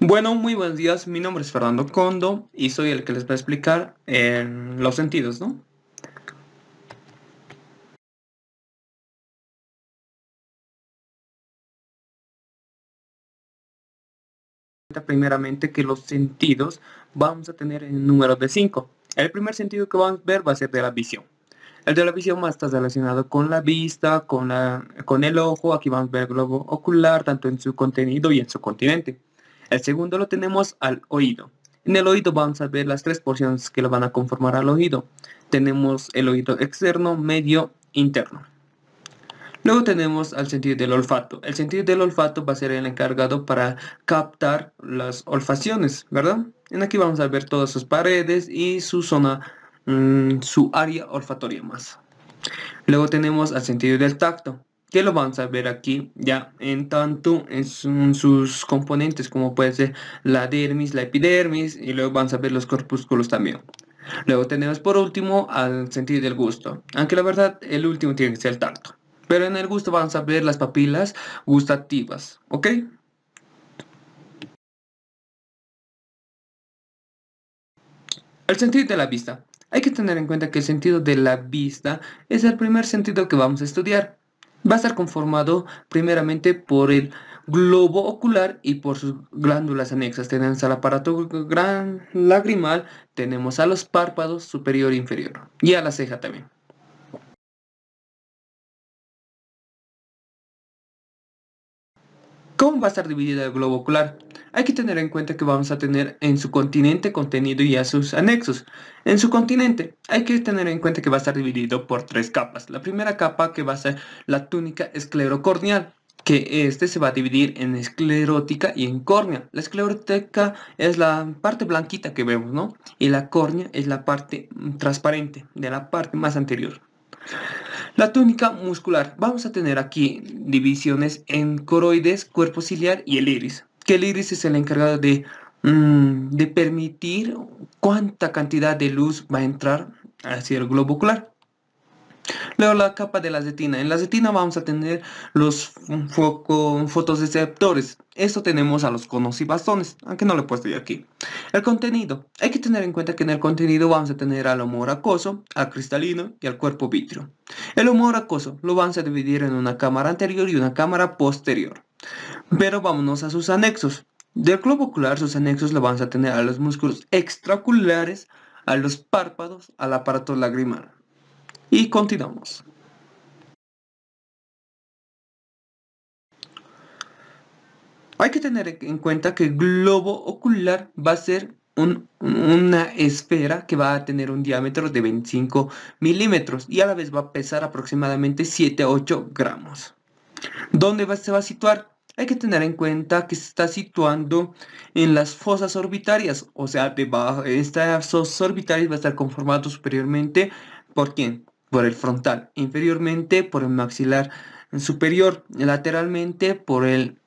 Bueno, muy buenos días. Mi nombre es Fernando Condo y soy el que les va a explicar eh, los sentidos, ¿no? primeramente que los sentidos vamos a tener en número de 5 el primer sentido que vamos a ver va a ser de la visión el de la visión más está relacionado con la vista con la con el ojo aquí vamos a ver el globo ocular tanto en su contenido y en su continente el segundo lo tenemos al oído. En el oído vamos a ver las tres porciones que lo van a conformar al oído. Tenemos el oído externo, medio, interno. Luego tenemos al sentido del olfato. El sentido del olfato va a ser el encargado para captar las olfaciones. ¿verdad? En aquí vamos a ver todas sus paredes y su zona, mm, su área olfatoria más. Luego tenemos al sentido del tacto que lo vamos a ver aquí ya en tanto en sus componentes como puede ser la dermis, la epidermis y luego vamos a ver los corpúsculos también. Luego tenemos por último al sentido del gusto, aunque la verdad el último tiene que ser el tacto. Pero en el gusto vamos a ver las papilas gustativas, ¿ok? El sentido de la vista. Hay que tener en cuenta que el sentido de la vista es el primer sentido que vamos a estudiar, Va a estar conformado primeramente por el globo ocular y por sus glándulas anexas. Tenemos al aparato gran lagrimal, tenemos a los párpados superior e inferior y a la ceja también. ¿Cómo va a estar dividido el globo ocular? Hay que tener en cuenta que vamos a tener en su continente contenido y a sus anexos. En su continente hay que tener en cuenta que va a estar dividido por tres capas. La primera capa que va a ser la túnica esclerocorneal, que este se va a dividir en esclerótica y en córnea. La esclerótica es la parte blanquita que vemos, ¿no? Y la córnea es la parte transparente de la parte más anterior. La túnica muscular. Vamos a tener aquí divisiones en coroides, cuerpo ciliar y el iris. Que el iris es el encargado de, mm, de permitir cuánta cantidad de luz va a entrar hacia el globo ocular. Luego la capa de la acetina, En la acetina vamos a tener los foco, Esto tenemos a los conos y bastones, aunque no lo he puesto yo aquí. El contenido. Hay que tener en cuenta que en el contenido vamos a tener al humor acoso, al cristalino y al cuerpo vitrio. El humor acoso lo vamos a dividir en una cámara anterior y una cámara posterior. Pero vámonos a sus anexos. Del globo ocular sus anexos lo vamos a tener a los músculos extraculares, a los párpados, al aparato lagrimal y continuamos. Hay que tener en cuenta que el globo ocular va a ser un, una esfera que va a tener un diámetro de 25 milímetros y a la vez va a pesar aproximadamente 7-8 gramos. ¿Dónde va, se va a situar? Hay que tener en cuenta que se está situando en las fosas orbitarias, o sea, debajo, estas fosas orbitarias va a estar conformado superiormente por quién? por el frontal, inferiormente por el maxilar superior, lateralmente por el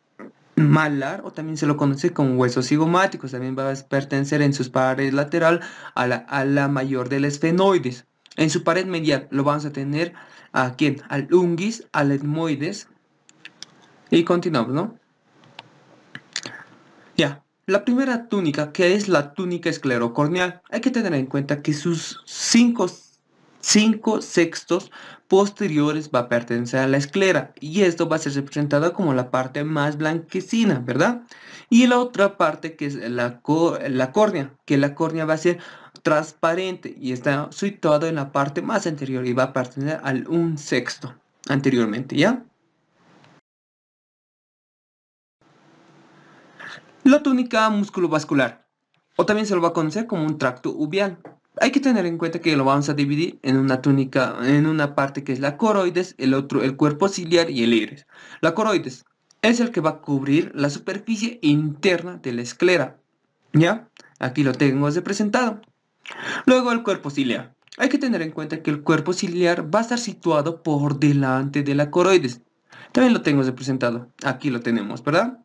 malar o también se lo conoce como huesos cigomáticos, también va a pertenecer en sus paredes lateral a la, a mayor del esfenoides. En su pared medial lo vamos a tener a quién? Al unguis, al etmoides. Y continuamos, ¿no? Ya. La primera túnica, que es la túnica esclerocorneal, hay que tener en cuenta que sus cinco cinco sextos posteriores va a pertenecer a la esclera y esto va a ser representado como la parte más blanquecina, ¿verdad? Y la otra parte que es la, la córnea, que la córnea va a ser transparente y está situada en la parte más anterior y va a pertenecer al un sexto anteriormente, ¿ya? La túnica musculovascular, o también se lo va a conocer como un tracto uvial, hay que tener en cuenta que lo vamos a dividir en una túnica, en una parte que es la coroides, el otro el cuerpo ciliar y el iris. La coroides es el que va a cubrir la superficie interna de la esclera. ¿Ya? Aquí lo tengo representado. Luego el cuerpo ciliar. Hay que tener en cuenta que el cuerpo ciliar va a estar situado por delante de la coroides. También lo tengo representado. Aquí lo tenemos, ¿verdad?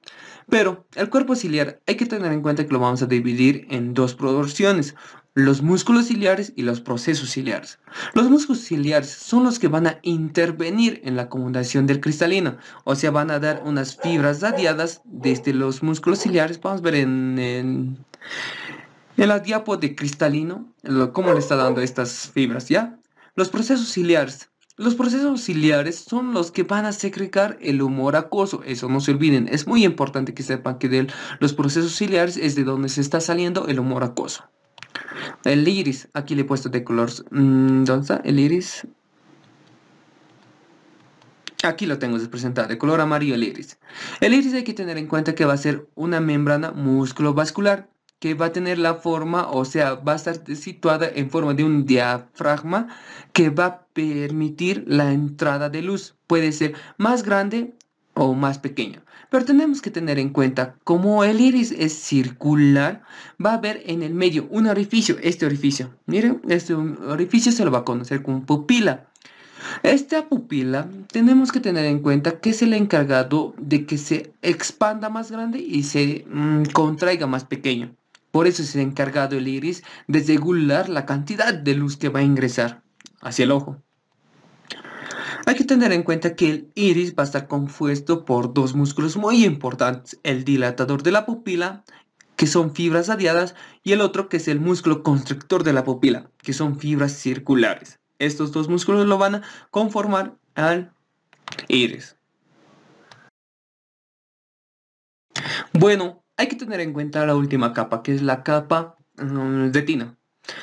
Pero el cuerpo ciliar hay que tener en cuenta que lo vamos a dividir en dos proporciones, los músculos ciliares y los procesos ciliares. Los músculos ciliares son los que van a intervenir en la acomodación del cristalino, o sea, van a dar unas fibras radiadas desde los músculos ciliares. Vamos a ver en, el la diapo de cristalino cómo le está dando estas fibras, ¿ya? Los procesos ciliares los procesos ciliares son los que van a secretar el humor acuoso, eso no se olviden, es muy importante que sepan que de los procesos ciliares es de donde se está saliendo el humor acuoso. El iris, aquí le he puesto de color, mm, ¿dónde está el iris? Aquí lo tengo presentar, de color amarillo el iris. El iris hay que tener en cuenta que va a ser una membrana vascular que va a tener la forma, o sea, va a estar situada en forma de un diafragma que va a permitir la entrada de luz. Puede ser más grande o más pequeño. Pero tenemos que tener en cuenta, como el iris es circular, va a haber en el medio un orificio, este orificio. Miren, este orificio se lo va a conocer como pupila. Esta pupila tenemos que tener en cuenta que es el encargado de que se expanda más grande y se mm, contraiga más pequeño. Por eso ha encargado el iris de regular la cantidad de luz que va a ingresar hacia el ojo. Hay que tener en cuenta que el iris va a estar compuesto por dos músculos muy importantes, el dilatador de la pupila, que son fibras adiadas. y el otro que es el músculo constrictor de la pupila, que son fibras circulares. Estos dos músculos lo van a conformar al iris. Bueno, hay que tener en cuenta la última capa, que es la capa mm, de tina.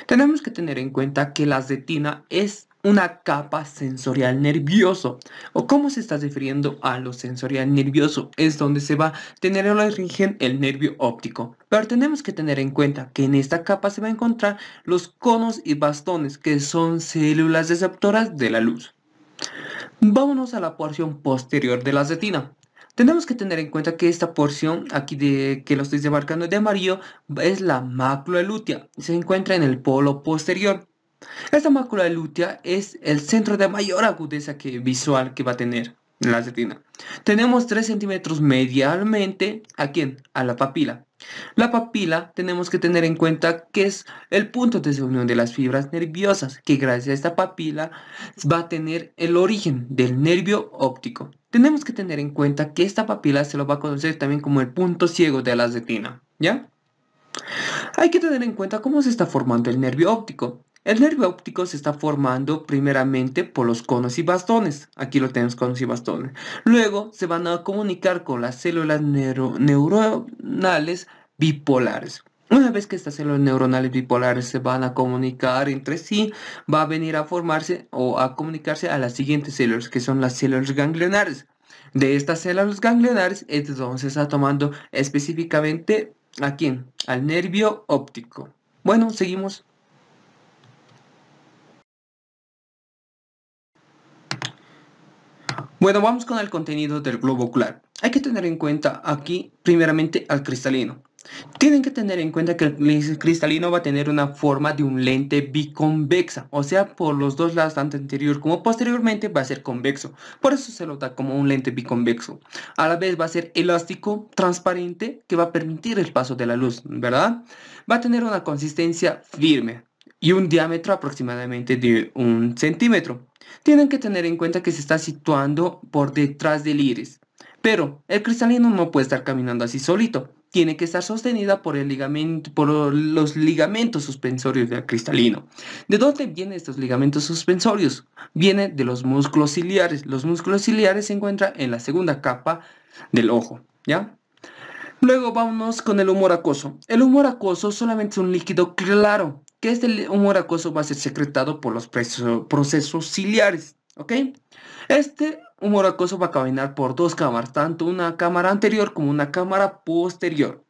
Tenemos que tener en cuenta que la cetina es una capa sensorial nervioso. ¿O cómo se está refiriendo a lo sensorial nervioso? Es donde se va a tener el origen el nervio óptico. Pero tenemos que tener en cuenta que en esta capa se va a encontrar los conos y bastones, que son células receptoras de la luz. Vámonos a la porción posterior de la cetina. Tenemos que tener en cuenta que esta porción aquí de que lo estoy demarcando de amarillo es la mácula lútea. Se encuentra en el polo posterior. Esta mácula lútea es el centro de mayor agudeza visual que va a tener la retina. Tenemos 3 centímetros medialmente, ¿a quién? A la papila. La papila tenemos que tener en cuenta que es el punto de unión de las fibras nerviosas, que gracias a esta papila va a tener el origen del nervio óptico. Tenemos que tener en cuenta que esta papila se lo va a conocer también como el punto ciego de la retina, ¿ya? Hay que tener en cuenta cómo se está formando el nervio óptico. El nervio óptico se está formando primeramente por los conos y bastones. Aquí lo tenemos conos y bastones. Luego se van a comunicar con las células neuronales bipolares. Una vez que estas células neuronales bipolares se van a comunicar entre sí, va a venir a formarse o a comunicarse a las siguientes células, que son las células ganglionares. De estas células ganglionares, entonces está tomando específicamente a quién? Al nervio óptico. Bueno, seguimos. Bueno, vamos con el contenido del globo ocular. Hay que tener en cuenta aquí primeramente al cristalino. Tienen que tener en cuenta que el cristalino va a tener una forma de un lente biconvexa, o sea, por los dos lados, tanto anterior como posteriormente, va a ser convexo. Por eso se lo da como un lente biconvexo. A la vez va a ser elástico, transparente, que va a permitir el paso de la luz, ¿verdad? Va a tener una consistencia firme y un diámetro aproximadamente de un centímetro. Tienen que tener en cuenta que se está situando por detrás del iris. Pero el cristalino no puede estar caminando así solito tiene que estar sostenida por, el ligamento, por los ligamentos suspensorios del cristalino. ¿De dónde vienen estos ligamentos suspensorios? Vienen de los músculos ciliares. Los músculos ciliares se encuentran en la segunda capa del ojo, ¿ya? Luego vámonos con el humor acoso. El humor acoso solamente es un líquido claro, que este humor acoso va a ser secretado por los procesos ciliares. ¿Ok? Este humor acoso va a caminar por dos cámaras, tanto una cámara anterior como una cámara posterior.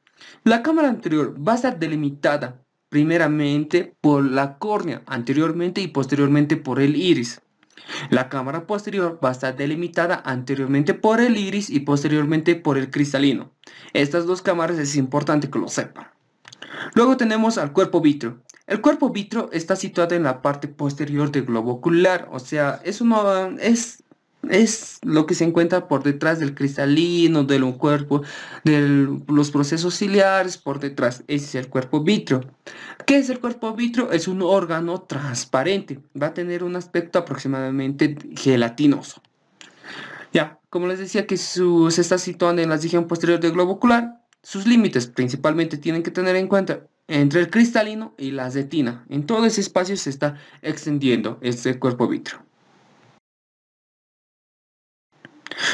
La cámara anterior va a estar delimitada primeramente por la córnea, anteriormente y posteriormente por el iris. La cámara posterior va a estar delimitada anteriormente por el iris y posteriormente por el cristalino. Estas dos cámaras es importante que lo sepan. Luego tenemos al cuerpo vítreo. El cuerpo vitro está situado en la parte posterior del globo ocular, o sea, es, es, es lo que se encuentra por detrás del cristalino, del cuerpo, de los procesos ciliares, por detrás. Ese es el cuerpo vitro. ¿Qué es el cuerpo vitro? Es un órgano transparente, va a tener un aspecto aproximadamente gelatinoso. Ya, como les decía que se está situando en la región posterior del globo ocular, sus límites principalmente tienen que tener en cuenta entre el cristalino y la acetina. En todo ese espacio se está extendiendo este cuerpo vitro.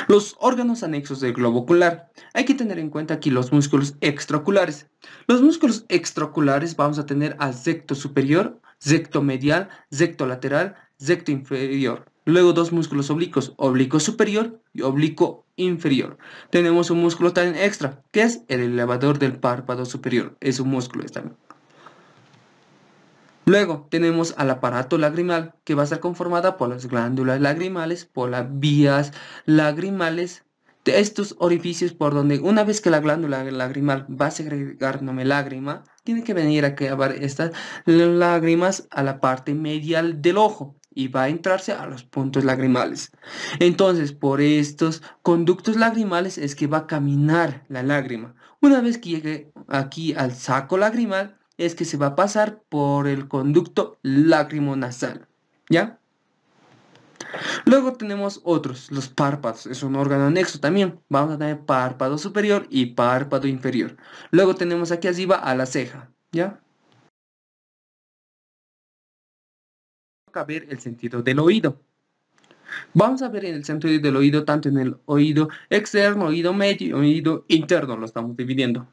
Los órganos anexos del globo ocular. Hay que tener en cuenta aquí los músculos extraoculares. Los músculos extraoculares vamos a tener al secto superior, secto medial, secto lateral, secto inferior. Luego dos músculos oblicuos, oblicuo superior y oblicuo inferior. Tenemos un músculo también extra, que es el elevador del párpado superior. Es un músculo también. Luego tenemos al aparato lagrimal, que va a estar conformada por las glándulas lagrimales, por las vías lagrimales, de estos orificios por donde una vez que la glándula lagrimal va a segregar me lágrima, tiene que venir a clavar estas lágrimas a la parte medial del ojo y va a entrarse a los puntos lagrimales. Entonces, por estos conductos lagrimales es que va a caminar la lágrima. Una vez que llegue aquí al saco lagrimal, es que se va a pasar por el conducto nasal ¿Ya? Luego tenemos otros, los párpados, es un órgano anexo también. Vamos a tener párpado superior y párpado inferior. Luego tenemos aquí arriba a la ceja, ¿ya? caber el sentido del oído. Vamos a ver en el sentido del oído tanto en el oído externo, oído medio y oído interno, lo estamos dividiendo. Va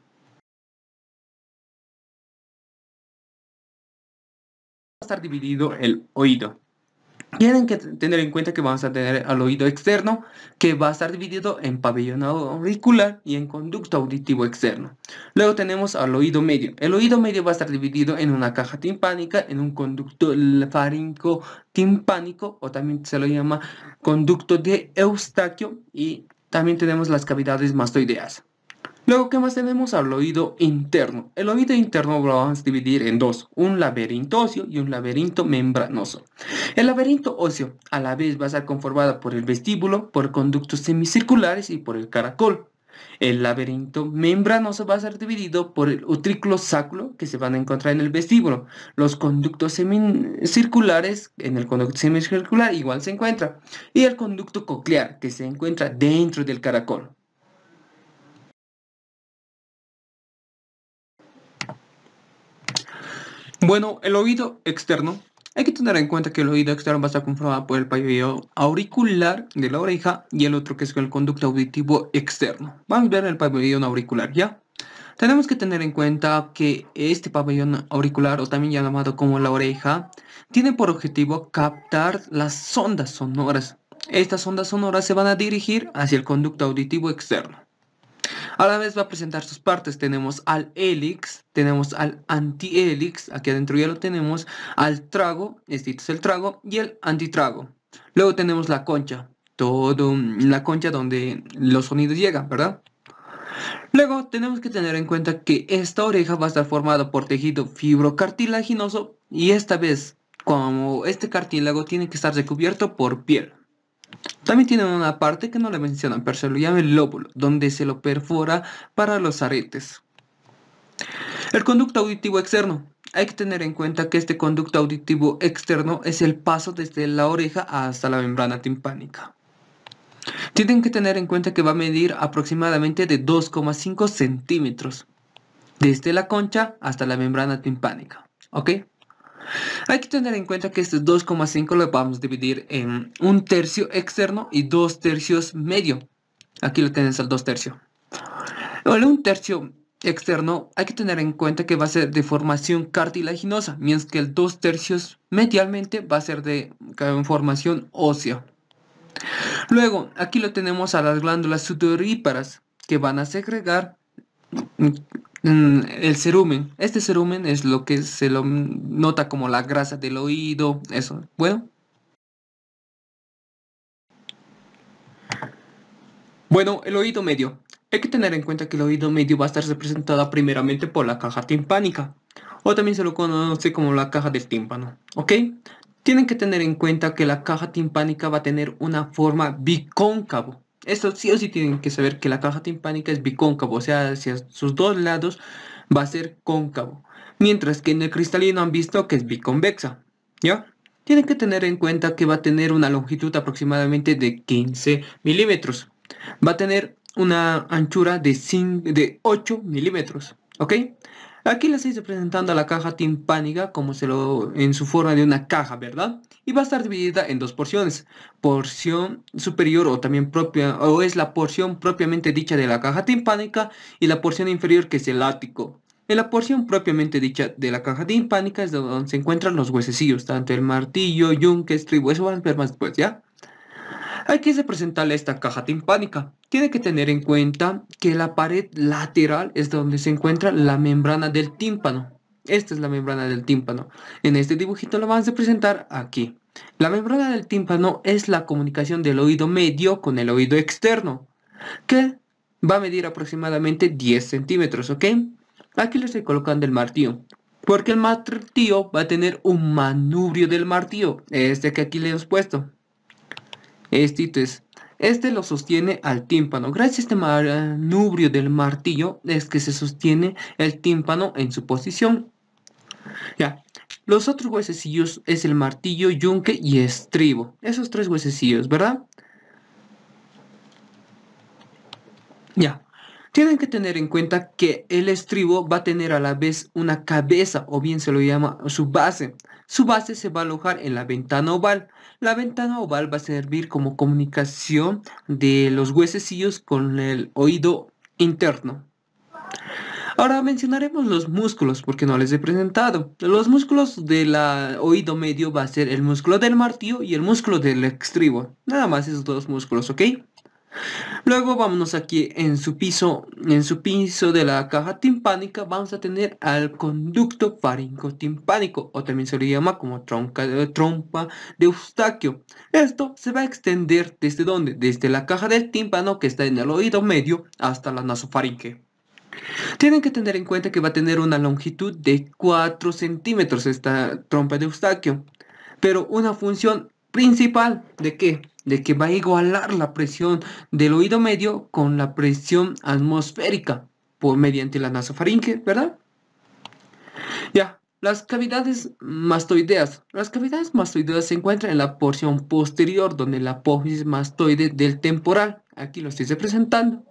a estar dividido el oído. Tienen que tener en cuenta que vamos a tener al oído externo, que va a estar dividido en pabellón auricular y en conducto auditivo externo. Luego tenemos al oído medio. El oído medio va a estar dividido en una caja timpánica, en un conducto farínco timpánico, o también se lo llama conducto de Eustaquio, y también tenemos las cavidades mastoideas. Luego, ¿qué más tenemos al oído interno? El oído interno lo vamos a dividir en dos, un laberinto óseo y un laberinto membranoso. El laberinto óseo a la vez va a ser conformado por el vestíbulo, por conductos semicirculares y por el caracol. El laberinto membranoso va a ser dividido por el utrículo sáculo que se van a encontrar en el vestíbulo. Los conductos semicirculares, en el conducto semicircular igual se encuentra. Y el conducto coclear que se encuentra dentro del caracol. Bueno, el oído externo. Hay que tener en cuenta que el oído externo va a estar conformado por el pabellón auricular de la oreja y el otro que es el conducto auditivo externo. Vamos a ver el pabellón auricular, ¿ya? Tenemos que tener en cuenta que este pabellón auricular, o también llamado como la oreja, tiene por objetivo captar las ondas sonoras. Estas ondas sonoras se van a dirigir hacia el conducto auditivo externo. A la vez va a presentar sus partes. Tenemos al helix, tenemos al anti aquí adentro ya lo tenemos, al trago, este es el trago, y el antitrago. Luego tenemos la concha, todo la concha donde los sonidos llegan, ¿verdad? Luego tenemos que tener en cuenta que esta oreja va a estar formada por tejido fibrocartilaginoso y esta vez como este cartílago tiene que estar recubierto por piel. También tienen una parte que no le mencionan, pero se lo llama el lóbulo, donde se lo perfora para los aretes. El conducto auditivo externo. Hay que tener en cuenta que este conducto auditivo externo es el paso desde la oreja hasta la membrana timpánica. Tienen que tener en cuenta que va a medir aproximadamente de 2,5 centímetros, desde la concha hasta la membrana timpánica. ¿Ok? Hay que tener en cuenta que este 2,5 lo vamos a dividir en un tercio externo y dos tercios medio. Aquí lo tenemos al dos tercios. El un tercio externo hay que tener en cuenta que va a ser de formación cartilaginosa, mientras que el dos tercios medialmente va a ser de formación ósea. Luego, aquí lo tenemos a las glándulas sudoríparas que van a segregar Mm, el cerumen. Este cerumen es lo que se lo nota como la grasa del oído, eso. Bueno. Bueno, el oído medio. Hay que tener en cuenta que el oído medio va a estar representada primeramente por la caja timpánica, o también se lo conoce como la caja del tímpano, ¿ok? Tienen que tener en cuenta que la caja timpánica va a tener una forma bicóncavo, esto sí o sí tienen que saber que la caja timpánica es bicóncavo, o sea, hacia sus dos lados va a ser cóncavo. Mientras que en el cristalino han visto que es biconvexa, ¿ya? Tienen que tener en cuenta que va a tener una longitud aproximadamente de 15 milímetros. Va a tener una anchura de, de 8 milímetros, ¿ok? Aquí les estoy presentando la caja timpánica como se lo en su forma de una caja, ¿verdad? Y va a estar dividida en dos porciones. Porción superior o también propia o es la porción propiamente dicha de la caja timpánica y la porción inferior que es el ático. En la porción propiamente dicha de la caja timpánica es donde se encuentran los huesecillos, tanto el martillo, yunque, estribo, eso van a ver más después, ¿ya? Aquí se presenta esta caja timpánica. Tiene que tener en cuenta que la pared lateral es donde se encuentra la membrana del tímpano. Esta es la membrana del tímpano. En este dibujito lo vamos a presentar aquí. La membrana del tímpano es la comunicación del oído medio con el oído externo, que va a medir aproximadamente 10 centímetros, ¿ok? Aquí le estoy colocando el martillo, porque el martillo va a tener un manubrio del martillo, este que aquí le hemos puesto. Este es este lo sostiene al tímpano. Gracias a este manubrio del martillo es que se sostiene el tímpano en su posición. Ya. Los otros huesecillos es el martillo, yunque y estribo. Esos tres huesecillos, ¿verdad? Ya. Tienen que tener en cuenta que el estribo va a tener a la vez una cabeza o bien se lo llama su base. Su base se va a alojar en la ventana oval. La ventana oval va a servir como comunicación de los huesecillos con el oído interno. Ahora mencionaremos los músculos porque no les he presentado. Los músculos del oído medio va a ser el músculo del martillo y el músculo del estribo. Nada más esos dos músculos, ¿ok? Luego vámonos aquí en su piso, en su piso de la caja timpánica vamos a tener al conducto timpánico, o también se le llama como tronca, eh, trompa de Eustaquio. Esto se va a extender desde donde? Desde la caja del tímpano que está en el oído medio hasta la nasofarinque. Tienen que tener en cuenta que va a tener una longitud de 4 centímetros esta trompa de Eustaquio, pero una función principal de qué? de que va a igualar la presión del oído medio con la presión atmosférica por, mediante la nasofaringe, ¿verdad? Ya, las cavidades mastoideas. Las cavidades mastoideas se encuentran en la porción posterior donde la apófisis mastoide del temporal. Aquí lo estoy representando.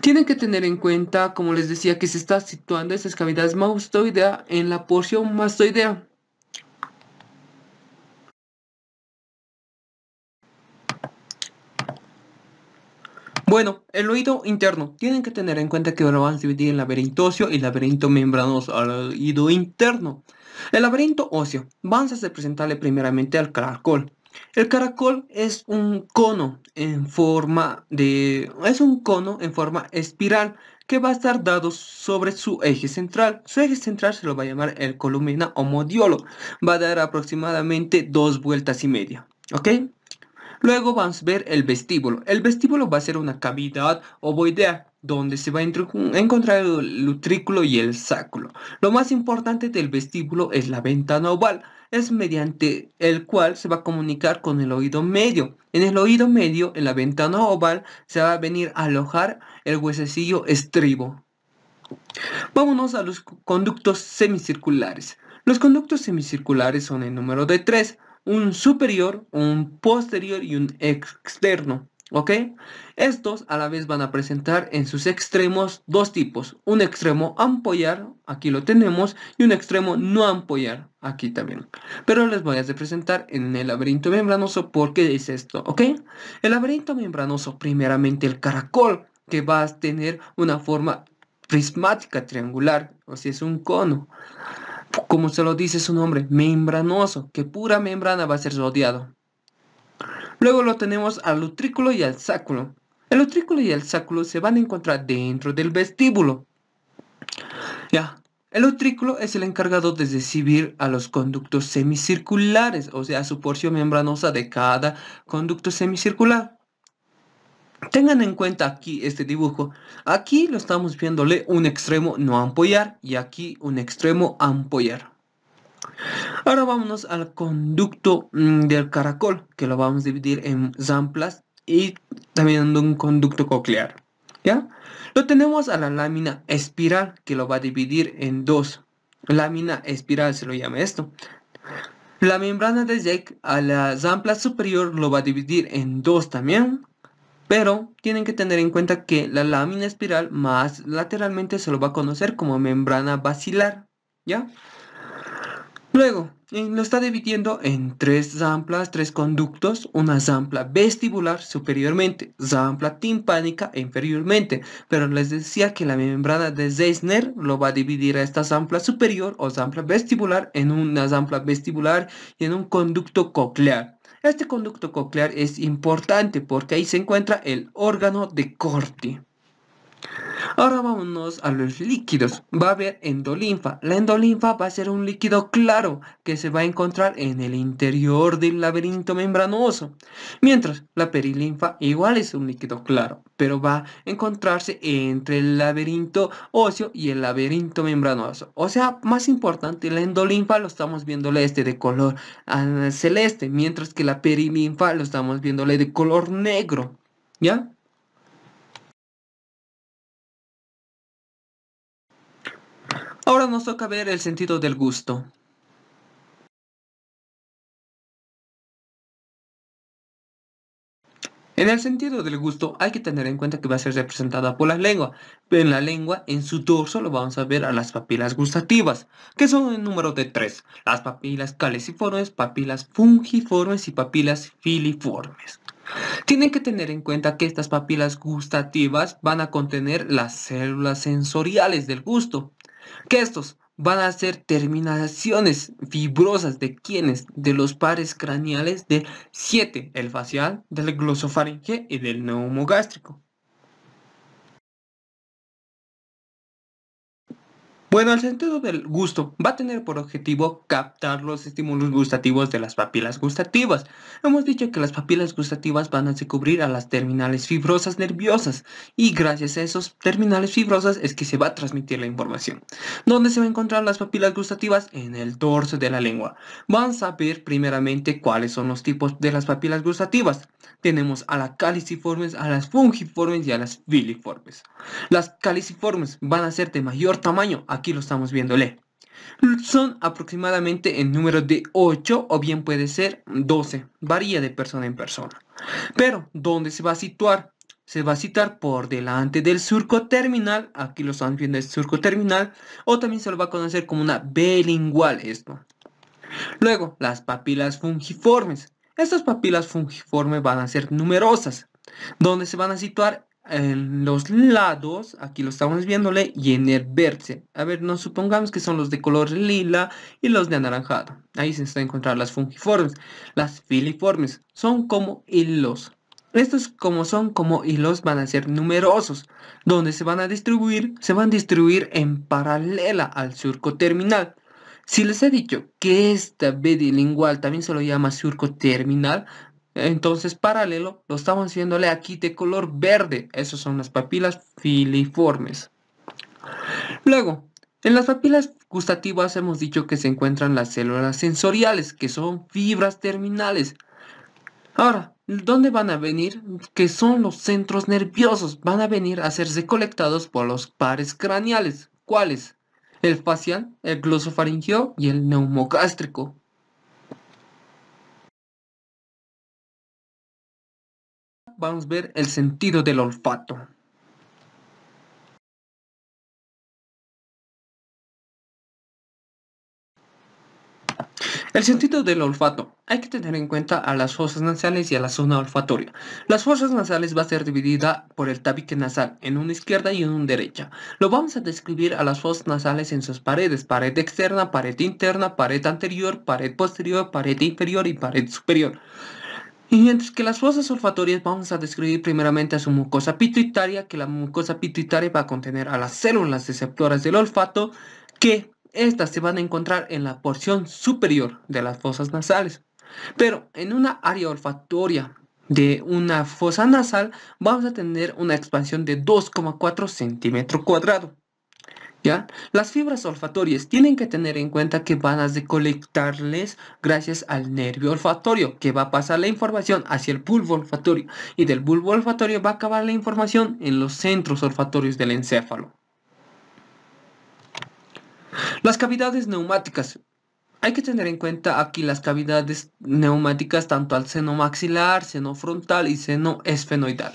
Tienen que tener en cuenta, como les decía, que se está situando esas cavidades mastoidea en la porción mastoidea. Bueno, el oído interno. Tienen que tener en cuenta que lo van a dividir en laberinto óseo y laberinto membranoso al oído interno. El laberinto óseo. Vamos a presentarle primeramente al caracol. El caracol es un cono en forma de... es un cono en forma espiral que va a estar dado sobre su eje central. Su eje central se lo va a llamar el columna o modiolo. Va a dar aproximadamente dos vueltas y media. ¿Ok? Luego vamos a ver el vestíbulo. El vestíbulo va a ser una cavidad ovoidea donde se va a encontrar el utrículo y el sáculo. Lo más importante del vestíbulo es la ventana oval, es mediante el cual se va a comunicar con el oído medio. En el oído medio, en la ventana oval, se va a venir a alojar el huesecillo estribo. Vámonos a los conductos semicirculares. Los conductos semicirculares son el número de tres un superior, un posterior y un externo. ¿Ok? Estos a la vez van a presentar en sus extremos dos tipos. Un extremo ampollar, aquí lo tenemos, y un extremo no ampollar, aquí también. Pero les voy a presentar en el laberinto membranoso porque es esto, ¿ok? El laberinto membranoso, primeramente el caracol, que va a tener una forma prismática triangular, o sea, es un cono como se lo dice su nombre, membranoso, que pura membrana va a ser rodeado. Luego lo tenemos al utrículo y al sáculo. El utrículo y el sáculo se van a encontrar dentro del vestíbulo. Ya, el utrículo es el encargado de recibir a los conductos semicirculares, o sea, su porción membranosa de cada conducto semicircular. Tengan en cuenta aquí este dibujo. Aquí lo estamos viéndole un extremo no ampollar y aquí un extremo ampollar. Ahora vámonos al conducto mm, del caracol, que lo vamos a dividir en zamplas y también un conducto coclear. ¿ya? Lo tenemos a la lámina espiral, que lo va a dividir en dos. Lámina espiral se lo llama esto. La membrana de Jack a la zampla superior lo va a dividir en dos también, pero tienen que tener en cuenta que la lámina espiral más lateralmente se lo va a conocer como membrana bacilar, ¿ya? Luego, eh, lo está dividiendo en tres zamplas, tres conductos, una zampla vestibular superiormente, zampla timpánica inferiormente, pero les decía que la membrana de Zeissner lo va a dividir a esta zampla superior o zampla vestibular en una zampla vestibular y en un conducto coclear. Este conducto coclear es importante porque ahí se encuentra el órgano de corte. Ahora vámonos a los líquidos. Va a haber endolinfa. La endolinfa va a ser un líquido claro que se va a encontrar en el interior del laberinto membranoso. Mientras la perilinfa igual es un líquido claro, pero va a encontrarse entre el laberinto óseo y el laberinto membranoso. O sea, más importante, la endolinfa lo estamos viéndole este de color ah, celeste, mientras que la perilinfa lo estamos viéndole de color negro. ¿Ya? Ahora nos toca ver el sentido del gusto. En el sentido del gusto hay que tener en cuenta que va a ser representada por la lengua. En la lengua, en su dorso, lo vamos a ver a las papilas gustativas, que son el número de tres. Las papilas caliciformes, papilas fungiformes y papilas filiformes. Tienen que tener en cuenta que estas papilas gustativas van a contener las células sensoriales del gusto que estos van a ser terminaciones fibrosas de quienes de los pares craneales de 7, el facial, del glosofaringe y del neumogástrico. Bueno, el sentido del gusto va a tener por objetivo captar los estímulos gustativos de las papilas gustativas. Hemos dicho que las papilas gustativas van a descubrir cubrir a las terminales fibrosas nerviosas y gracias a esos terminales fibrosas es que se va a transmitir la información. ¿Dónde se va a encontrar las papilas gustativas? En el dorso de la lengua. Van a saber primeramente cuáles son los tipos de las papilas gustativas. Tenemos a las caliciformes, a las fungiformes y a las filiformes. Las caliciformes van a ser de mayor tamaño aquí lo estamos viendo, le Son aproximadamente en número de 8 o bien puede ser 12, varía de persona en persona. Pero, ¿dónde se va a situar? Se va a situar por delante del surco terminal, aquí lo estamos viendo el surco terminal, o también se lo va a conocer como una lingual esto. Luego, las papilas fungiformes. Estas papilas fungiformes van a ser numerosas, donde se van a situar en los lados, aquí lo estamos viéndole, y en el verse A ver, no supongamos que son los de color lila y los de anaranjado. Ahí se están encontrar las fungiformes. Las filiformes son como hilos. Estos como son como hilos van a ser numerosos, donde se van a distribuir, se van a distribuir en paralela al surco terminal. Si les he dicho que esta B lingual también se lo llama surco terminal, entonces, paralelo, lo estamos haciéndole aquí de color verde. Esas son las papilas filiformes. Luego, en las papilas gustativas hemos dicho que se encuentran las células sensoriales, que son fibras terminales. Ahora, ¿dónde van a venir? Que son los centros nerviosos. Van a venir a ser recolectados por los pares craneales. ¿Cuáles? El facial, el glosofaringeo y el neumogástrico. vamos a ver el sentido del olfato. El sentido del olfato. Hay que tener en cuenta a las fosas nasales y a la zona olfatoria. Las fosas nasales va a ser dividida por el tabique nasal, en una izquierda y en una derecha. Lo vamos a describir a las fosas nasales en sus paredes, pared externa, pared interna, pared anterior, pared posterior, pared inferior y pared superior. Y mientras que las fosas olfatorias vamos a describir primeramente a su mucosa pituitaria, que la mucosa pituitaria va a contener a las células receptoras del olfato, que estas se van a encontrar en la porción superior de las fosas nasales. Pero en una área olfatoria de una fosa nasal vamos a tener una expansión de 2,4 centímetros cuadrados. Las fibras olfatorias tienen que tener en cuenta que van a recolectarles gracias al nervio olfatorio, que va a pasar la información hacia el pulvo olfatorio y del bulbo olfatorio va a acabar la información en los centros olfatorios del encéfalo. Las cavidades neumáticas. Hay que tener en cuenta aquí las cavidades neumáticas tanto al seno maxilar, seno frontal y seno esfenoidal.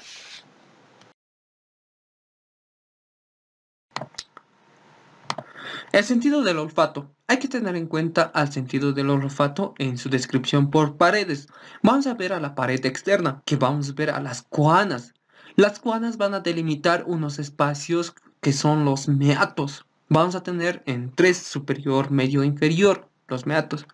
El sentido del olfato. Hay que tener en cuenta al sentido del olfato en su descripción por paredes. Vamos a ver a la pared externa, que vamos a ver a las cuanas. Las cuanas van a delimitar unos espacios que son los meatos. Vamos a tener en tres superior, medio, e inferior, los meatos.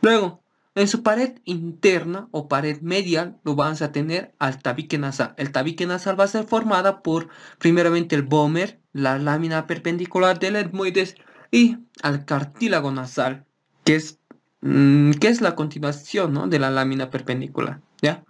Luego, en su pared interna o pared medial lo vamos a tener al tabique nasal. El tabique nasal va a ser formada por primeramente el bómer, la lámina perpendicular del etmoides y al cartílago nasal, que es, mm, que es la continuación de la lámina perpendicular. ¿ya?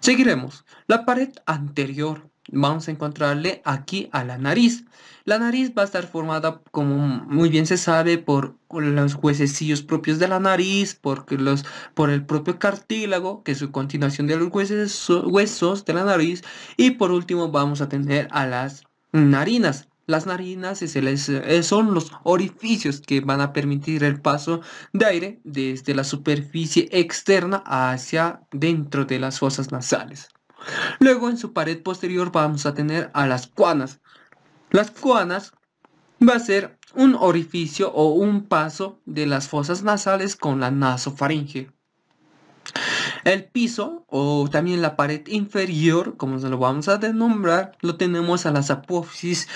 Seguiremos. La pared anterior vamos a encontrarle aquí a la nariz. La nariz va a estar formada, como muy bien se sabe, por los huesecillos propios de la nariz, por, los, por el propio cartílago, que es su continuación de los huesos, huesos de la nariz. Y por último vamos a tener a las narinas. Las narinas eh, son los orificios que van a permitir el paso de aire desde la superficie externa hacia dentro de las fosas nasales. Luego en su pared posterior vamos a tener a las cuanas. Las cuanas va a ser un orificio o un paso de las fosas nasales con la nasofaringe. El piso o también la pared inferior, como se lo vamos a denombrar, lo tenemos a las apófisis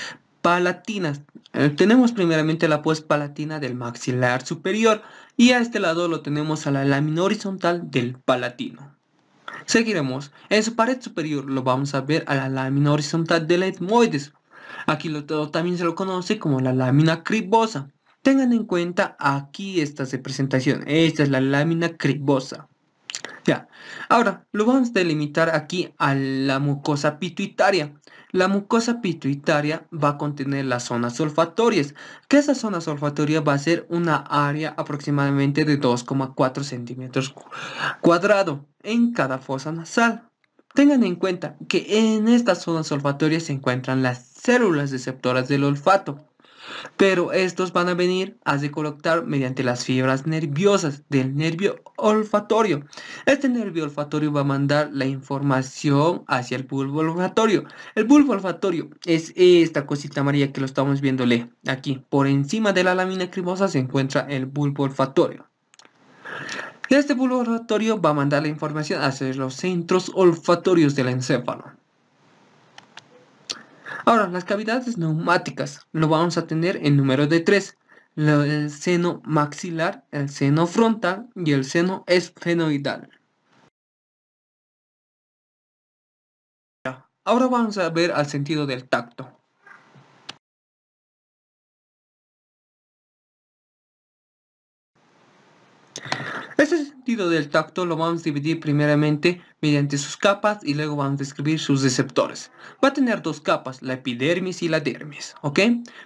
palatinas. Eh, tenemos primeramente la pues palatina del maxilar superior y a este lado lo tenemos a la lámina horizontal del palatino. Seguiremos. En su pared superior lo vamos a ver a la lámina horizontal del etmoides. Aquí lo, todo también se lo conoce como la lámina cribosa. Tengan en cuenta aquí esta representación. Esta es la lámina cribosa. Ya. Ahora, lo vamos a delimitar aquí a la mucosa pituitaria. La mucosa pituitaria va a contener las zonas olfatorias, que esa zona olfatoria va a ser una área aproximadamente de 2,4 centímetros cuadrado en cada fosa nasal. Tengan en cuenta que en estas zonas olfatorias se encuentran las células receptoras del olfato, pero estos van a venir a se colocar mediante las fibras nerviosas del nervio olfatorio. Este nervio olfatorio va a mandar la información hacia el bulbo olfatorio. El bulbo olfatorio es esta cosita amarilla que lo estamos viéndole aquí. Por encima de la lámina cremosa se encuentra el bulbo olfatorio. Este bulbo olfatorio va a mandar la información hacia los centros olfatorios del encéfalo. Ahora, las cavidades neumáticas lo vamos a tener en número de tres. El seno maxilar, el seno frontal y el seno esfenoidal. Ahora vamos a ver al sentido del tacto. Este sentido del tacto lo vamos a dividir primeramente mediante sus capas y luego vamos a describir sus receptores. Va a tener dos capas, la epidermis y la dermis, ¿ok?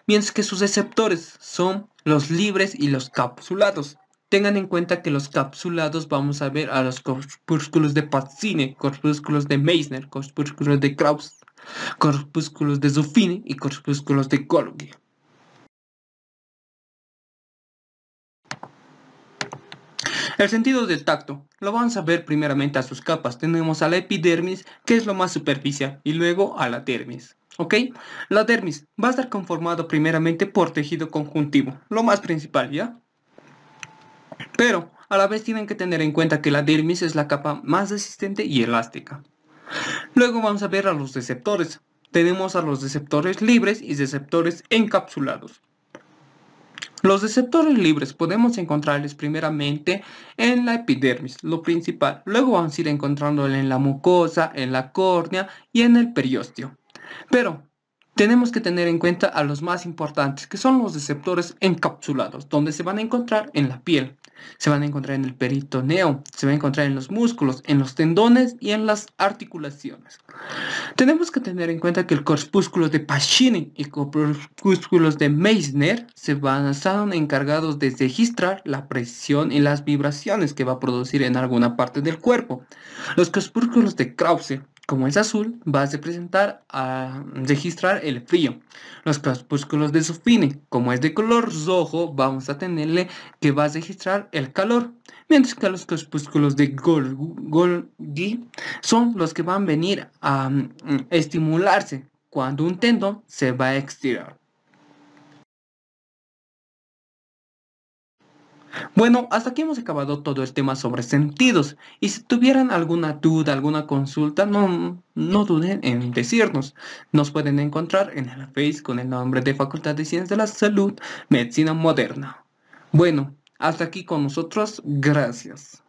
Mientras que sus receptores son los libres y los capsulados. Tengan en cuenta que los capsulados vamos a ver a los corpúsculos de Pazzini, corpúsculos de Meissner, corpúsculos de Krauss, corpúsculos de Zuffini y corpúsculos de Golgi. El sentido del tacto lo vamos a ver primeramente a sus capas. Tenemos a la epidermis, que es lo más superficial, y luego a la dermis. ¿Ok? La dermis va a estar conformado primeramente por tejido conjuntivo, lo más principal, ¿ya? Pero a la vez tienen que tener en cuenta que la dermis es la capa más resistente y elástica. Luego vamos a ver a los receptores. Tenemos a los receptores libres y receptores encapsulados. Los receptores libres podemos encontrarles primeramente en la epidermis, lo principal. Luego vamos a ir encontrándolos en la mucosa, en la córnea y en el periósteo. Pero tenemos que tener en cuenta a los más importantes, que son los receptores encapsulados, donde se van a encontrar en la piel. Se van a encontrar en el peritoneo, se van a encontrar en los músculos, en los tendones y en las articulaciones. Tenemos que tener en cuenta que el corpúsculo de Pacini y corpúsculos de Meissner se van a encargados de registrar la presión y las vibraciones que va a producir en alguna parte del cuerpo. Los corpúsculos de Krause como es azul, va a presentar a registrar el frío. Los crepúsculos de sofine, como es de color rojo, vamos a tenerle que va a registrar el calor. Mientras que los crepúsculos de Golgi son los que van a venir mm, a estimularse cuando un tendón se va a estirar. Bueno, hasta aquí hemos acabado todo el tema sobre sentidos. Y si tuvieran alguna duda, alguna consulta, no, duden en decirnos. Nos pueden encontrar en el Face con el nombre de Facultad de Ciencias de la Salud, Medicina Moderna. Bueno, hasta aquí con nosotros. Gracias.